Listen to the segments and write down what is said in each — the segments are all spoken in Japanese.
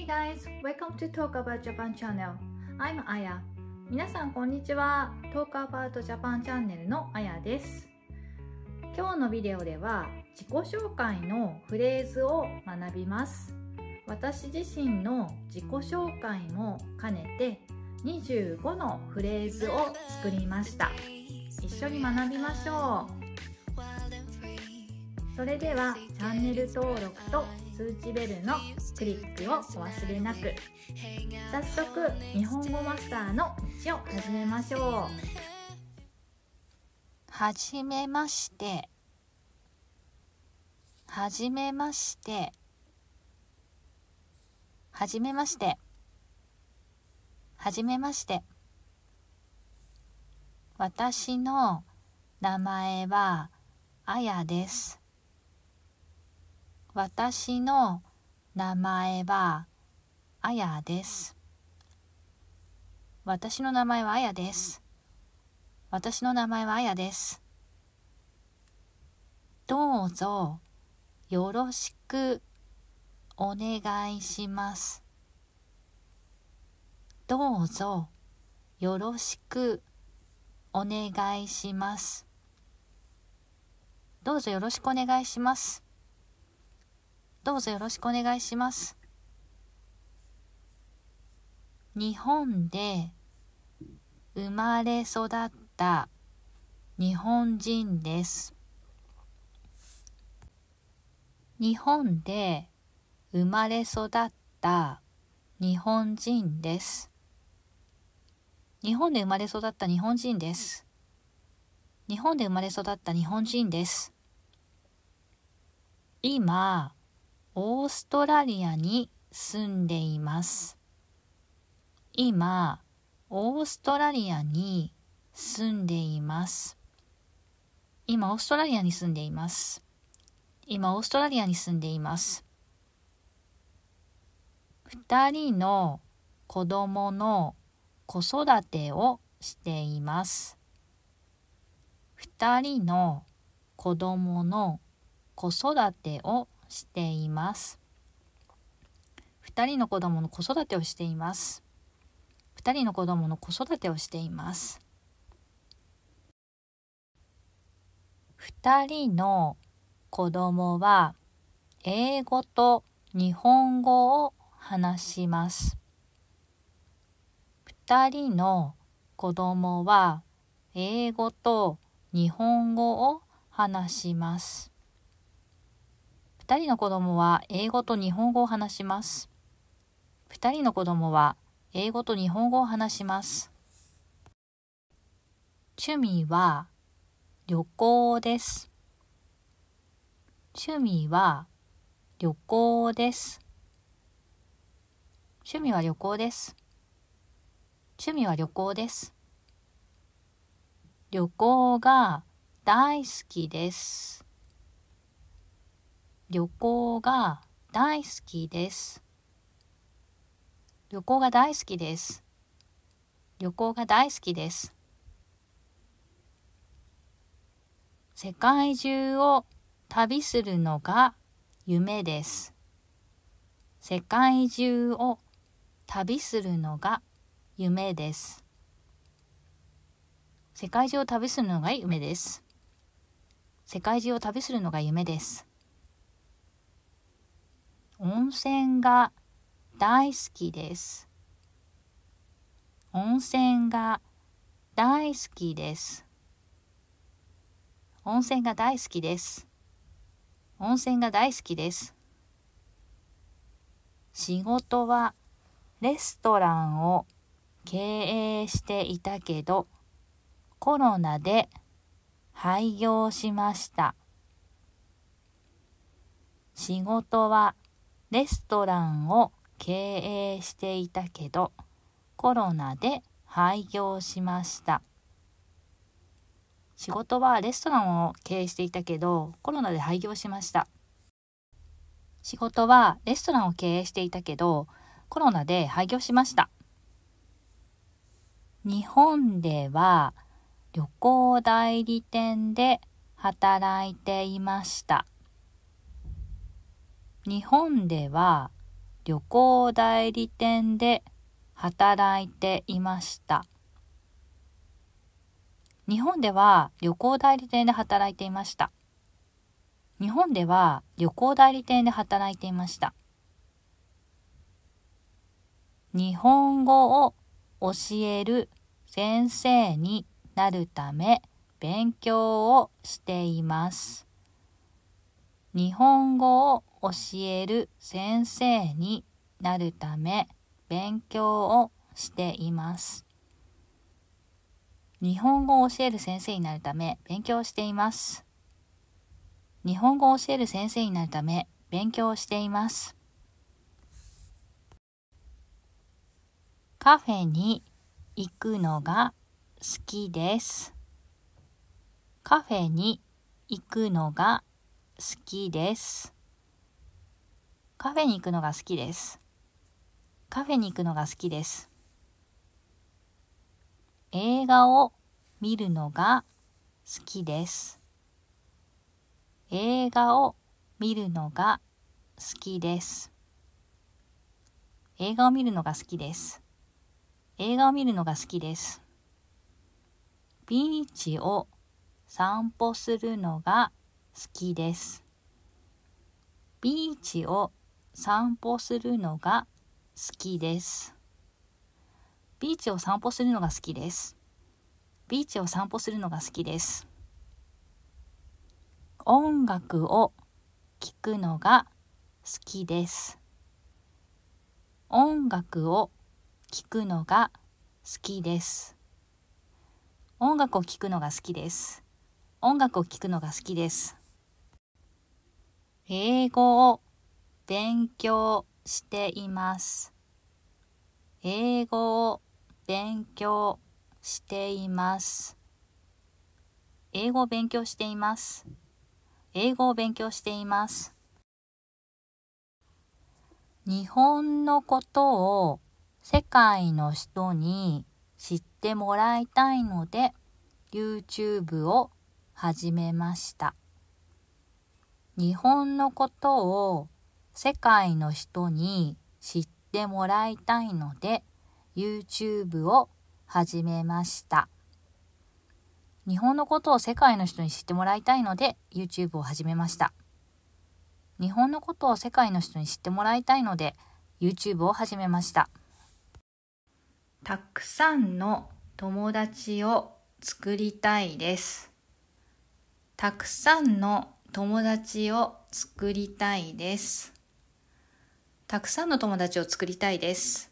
Hey guys, welcome to Talk About Japan Channel. I'm Aya. 皆さんこんにちは。Talk About Japan Channel の Aya です。今日のビデオでは自己紹介のフレーズを学びます。私自身の自己紹介も兼ねて25のフレーズを作りました。一緒に学びましょう。それではチャンネル登録と通知ベルのクリックをお忘れなく早速日本語マスターの道を始めましょうはじめましてはじめましてはじめましてはじめまして私の名前はあやです私の名前はあやです。私の名前はあやです。私の名前はあやです。どうぞよろしくお願いします。どうぞよろしくお願いします。どうぞよろしくお願いします。どうぞよろしくお願いします。日本で生まれ育った日本人です。日本で生まれ育った日本人です。日本で生まれ育った日本人です。日本で生まれ育った日本人です。今、オーストラリアに住んでいます。今、オーストラリアに住んでいます。今、オーストラリアに住んでいます。今、オーストラリアに住んでいます。二人の子供の子育てをしています。二人の子供の子育てをしています2人の子供の子育てをしています2人の子供の子育てをしています2人の子供は英語と日本語を話します2人の子供は英語と日本語を話します2人の子供は英語と日本語を話します。2人の子供は英語と日本語を話します。趣味は旅行です。趣味は旅行です。趣味は旅行です。趣味は旅行です。旅行が大好きです。旅行が大好きです。旅行が大好きです。旅行が大好きです。世界中を旅するのが夢です。世界中を旅するのが夢です。世界中を旅するのが夢です。世界中を旅するのが夢です。温泉が大好きです。温泉が大好きです。温泉が大好きです。温泉が大好きです。仕事はレストランを経営していたけどコロナで廃業しました仕事はレストランを経営していたけどコロナで廃業しました仕事はレストランを経営していたけどコロナで廃業しました仕事はレストランを経営していたけどコロナで廃業しました日本では旅行代理店で働いていました。日本では旅行代理店で働いていました日本では旅行代理店で働いていました日本では旅行代理店で働いていました日本語を教える先生になるため勉強をしています。日本語を教える先生になるため勉強をしています。日本語を教える先生になるため勉強しています。日本語を教える先生になるため勉強しています。カフェに行くのが好きです。カフェに行くのが好きです。カフェに行くのが好きです。カフェに行くのが好きです。映画を見るのが好きです。映画を見るのが好きです。映画を見るのが好きです。映画を見るのが好きです。ビーチを散歩するのが好きです。ビーチを散歩するのが好きです。ビーチを散歩するのが好きです。ビーチを散歩するのが好きです。音楽を聴くのが好きです。音楽を聴くのが好きです。音楽を聴くのが好きです。音楽を聴くのが好きです。英語を勉強しています。英語を勉強しています。英語を勉強しています。英語を勉強しています。日本のことを世界の人に知ってもらいたいので YouTube を始めました。日本のことを世界の人に知ってもらいたいので YouTube を始めました。日本のことを世界の人に知ってもらいたいので YouTube を始めました。日本のことを世界の人に知ってもらいたいので YouTube を始めました。たくさんの友達を作りたいです。たくさんの友達を作りたいです。たくさんの友達を作りたいです。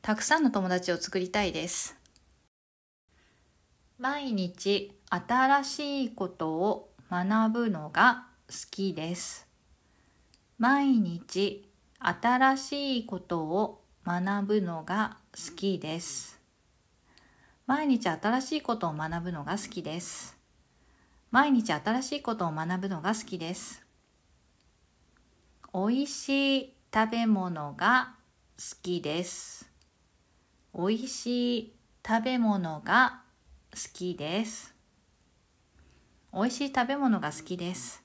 たくさんの友達を作りたいです。毎日新しいことを学ぶのが好きです。毎日新しいことを学ぶのが好きです。毎日新しいことを学ぶのが好きです。毎日新しいことを学ぶのが好きです。美味しい食べ物が好きです。おいしい食べ物が好きです。おいしい食べ物が好きです。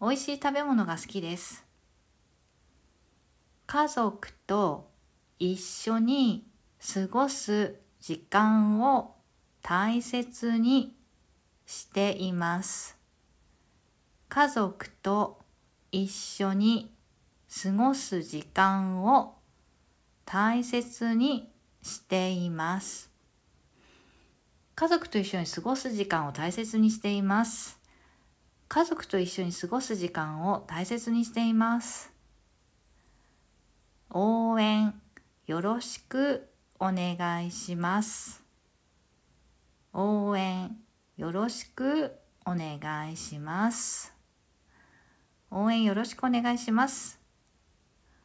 おいしい食べ物が好きです。家族と一緒に過ごす時間を大切にしています。家族と一緒に過ごす時間を大切にしています。家族と一緒に過ごす時間を大切にしています。家族と一緒に過ごす時間を大切にしています。応援よろしくお願いします。応援よろしくお願いします。応援よろしくお願いします。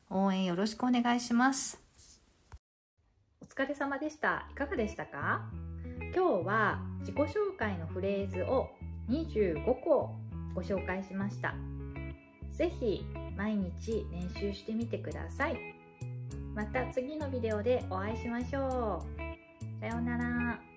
応援よろしくお願いしますお疲れ様でしたいかがでしたか今日は自己紹介のフレーズを25個ご紹介しました是非毎日練習してみてくださいまた次のビデオでお会いしましょうさようなら